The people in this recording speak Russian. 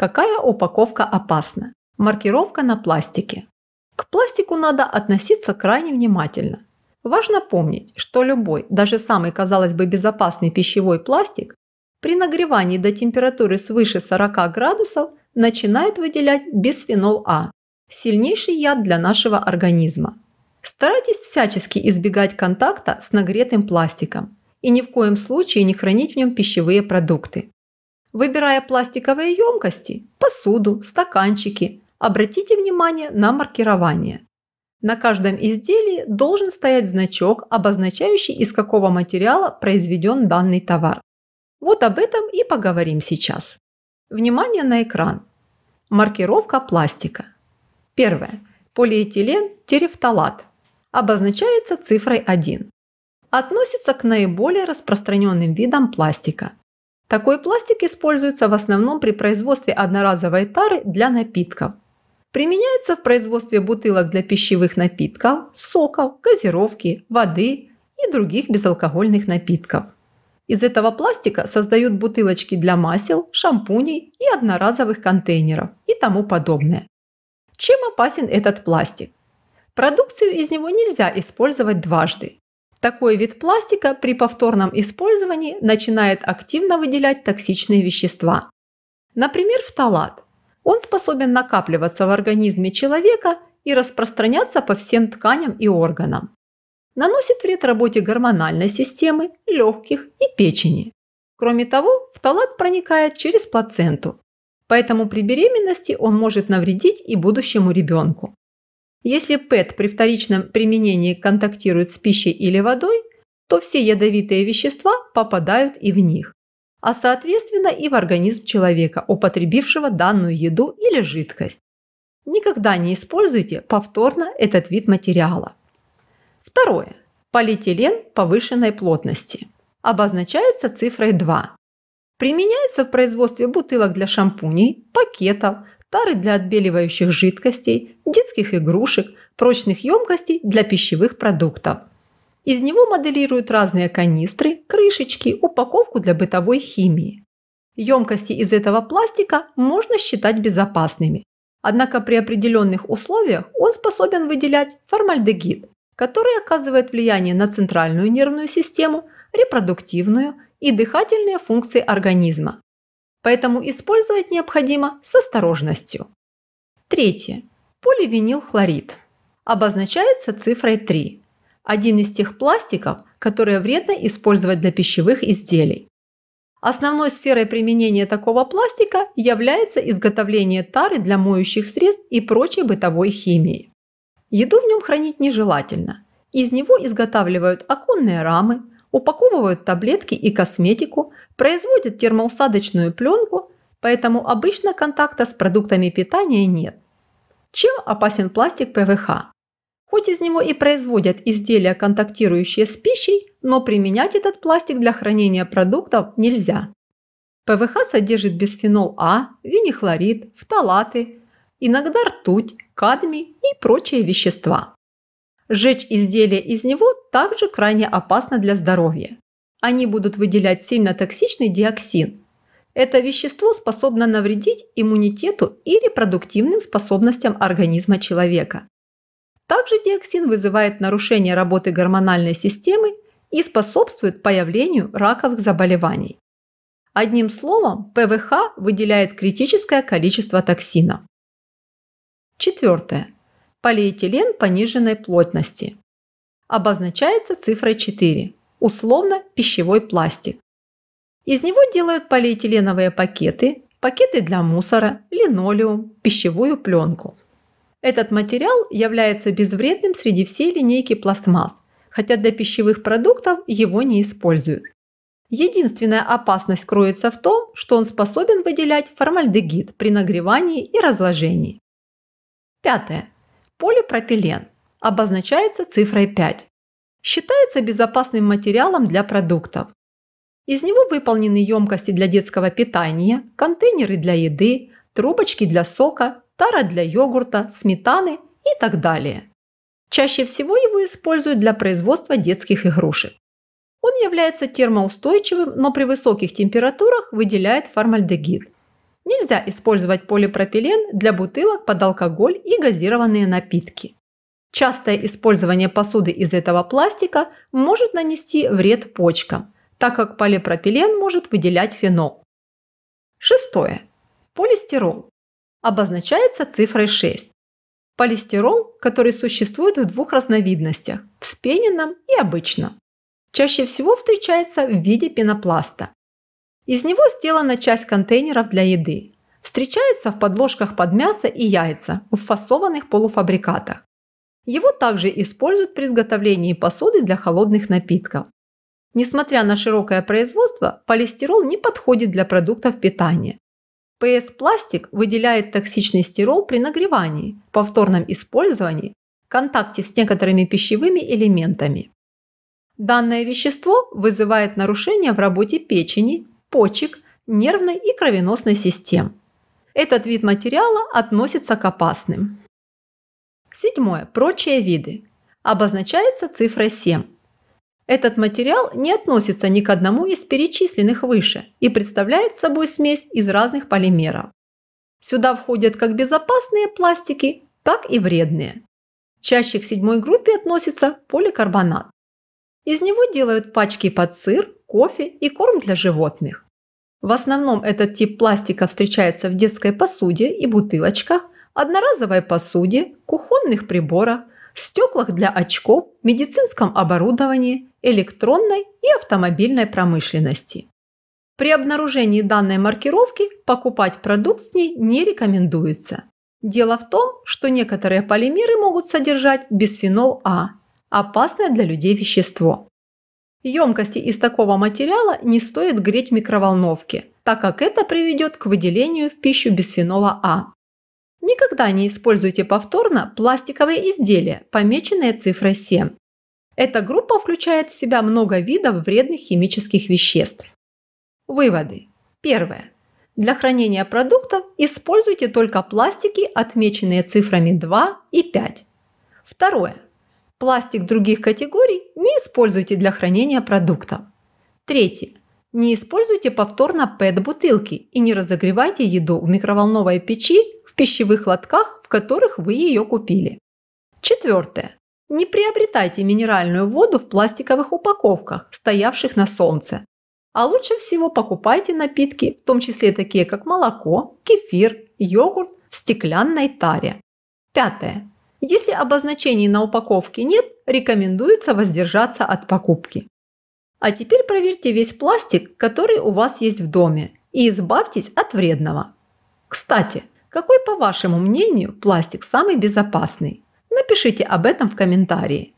Какая упаковка опасна? Маркировка на пластике. К пластику надо относиться крайне внимательно. Важно помнить, что любой, даже самый, казалось бы, безопасный пищевой пластик при нагревании до температуры свыше 40 градусов начинает выделять бисфенол А – сильнейший яд для нашего организма. Старайтесь всячески избегать контакта с нагретым пластиком и ни в коем случае не хранить в нем пищевые продукты. Выбирая пластиковые емкости, посуду, стаканчики, обратите внимание на маркирование. На каждом изделии должен стоять значок, обозначающий, из какого материала произведен данный товар. Вот об этом и поговорим сейчас. Внимание на экран. Маркировка пластика. Первое. Полиэтилен терефталат. Обозначается цифрой 1. Относится к наиболее распространенным видам пластика – такой пластик используется в основном при производстве одноразовой тары для напитков. Применяется в производстве бутылок для пищевых напитков, соков, газировки, воды и других безалкогольных напитков. Из этого пластика создают бутылочки для масел, шампуней и одноразовых контейнеров и тому подобное. Чем опасен этот пластик? Продукцию из него нельзя использовать дважды. Такой вид пластика при повторном использовании начинает активно выделять токсичные вещества. Например, фталат. Он способен накапливаться в организме человека и распространяться по всем тканям и органам. Наносит вред работе гормональной системы, легких и печени. Кроме того, фталат проникает через плаценту, поэтому при беременности он может навредить и будущему ребенку. Если ПЭТ при вторичном применении контактирует с пищей или водой, то все ядовитые вещества попадают и в них, а соответственно и в организм человека, употребившего данную еду или жидкость. Никогда не используйте повторно этот вид материала. Второе. Полиэтилен повышенной плотности. Обозначается цифрой 2. Применяется в производстве бутылок для шампуней, пакетов, тары для отбеливающих жидкостей, детских игрушек, прочных емкостей для пищевых продуктов. Из него моделируют разные канистры, крышечки, упаковку для бытовой химии. Емкости из этого пластика можно считать безопасными. Однако при определенных условиях он способен выделять формальдегид, который оказывает влияние на центральную нервную систему, репродуктивную и дыхательные функции организма поэтому использовать необходимо с осторожностью. Третье. Поливинилхлорид. Обозначается цифрой 3. Один из тех пластиков, которые вредно использовать для пищевых изделий. Основной сферой применения такого пластика является изготовление тары для моющих средств и прочей бытовой химии. Еду в нем хранить нежелательно. Из него изготавливают оконные рамы, упаковывают таблетки и косметику, производят термоусадочную пленку, поэтому обычно контакта с продуктами питания нет. Чем опасен пластик ПВХ? Хоть из него и производят изделия, контактирующие с пищей, но применять этот пластик для хранения продуктов нельзя. ПВХ содержит бисфенол А, винихлорид, фталаты, иногда ртуть, кадмий и прочие вещества. Жечь изделия из него также крайне опасно для здоровья. Они будут выделять сильно токсичный диоксин. Это вещество способно навредить иммунитету и репродуктивным способностям организма человека. Также диоксин вызывает нарушение работы гормональной системы и способствует появлению раковых заболеваний. Одним словом, ПВХ выделяет критическое количество токсина. Четвертое полиэтилен пониженной плотности. Обозначается цифрой 4, условно пищевой пластик. Из него делают полиэтиленовые пакеты, пакеты для мусора, линолеум, пищевую пленку. Этот материал является безвредным среди всей линейки пластмасс, хотя для пищевых продуктов его не используют. Единственная опасность кроется в том, что он способен выделять формальдегид при нагревании и разложении. Пятое. Полипропилен обозначается цифрой 5. Считается безопасным материалом для продуктов. Из него выполнены емкости для детского питания, контейнеры для еды, трубочки для сока, тара для йогурта, сметаны и так далее. Чаще всего его используют для производства детских игрушек. Он является термоустойчивым, но при высоких температурах выделяет формальдегид. Нельзя использовать полипропилен для бутылок под алкоголь и газированные напитки. Частое использование посуды из этого пластика может нанести вред почкам, так как полипропилен может выделять фенол. Шестое. Полистирол. Обозначается цифрой 6. Полистирол, который существует в двух разновидностях – вспененном и обычном. Чаще всего встречается в виде пенопласта. Из него сделана часть контейнеров для еды. Встречается в подложках под мясо и яйца в фасованных полуфабрикатах. Его также используют при изготовлении посуды для холодных напитков. Несмотря на широкое производство, полистирол не подходит для продуктов питания. ПС-пластик выделяет токсичный стирол при нагревании, повторном использовании, контакте с некоторыми пищевыми элементами. Данное вещество вызывает нарушения в работе печени, почек, нервной и кровеносной систем. Этот вид материала относится к опасным. Седьмое. Прочие виды. Обозначается цифрой 7. Этот материал не относится ни к одному из перечисленных выше и представляет собой смесь из разных полимеров. Сюда входят как безопасные пластики, так и вредные. Чаще к седьмой группе относится поликарбонат. Из него делают пачки под сыр, кофе и корм для животных. В основном этот тип пластика встречается в детской посуде и бутылочках, одноразовой посуде, кухонных приборах, стеклах для очков, медицинском оборудовании, электронной и автомобильной промышленности. При обнаружении данной маркировки покупать продукт с ней не рекомендуется. Дело в том, что некоторые полимеры могут содержать бисфенол А опасное для людей вещество. Емкости из такого материала не стоит греть в микроволновке, так как это приведет к выделению в пищу бисфенола А. Никогда не используйте повторно пластиковые изделия, помеченные цифрой 7. Эта группа включает в себя много видов вредных химических веществ. Выводы. Первое. Для хранения продуктов используйте только пластики, отмеченные цифрами 2 и 5. Второе. Пластик других категорий не используйте для хранения продукта. Третье. Не используйте повторно ПЭТ-бутылки и не разогревайте еду в микроволновой печи в пищевых лотках, в которых вы ее купили. Четвертое. Не приобретайте минеральную воду в пластиковых упаковках, стоявших на солнце. А лучше всего покупайте напитки, в том числе такие как молоко, кефир, йогурт в стеклянной таре. Пятое. Если обозначений на упаковке нет, рекомендуется воздержаться от покупки. А теперь проверьте весь пластик, который у вас есть в доме, и избавьтесь от вредного. Кстати, какой, по вашему мнению, пластик самый безопасный? Напишите об этом в комментарии.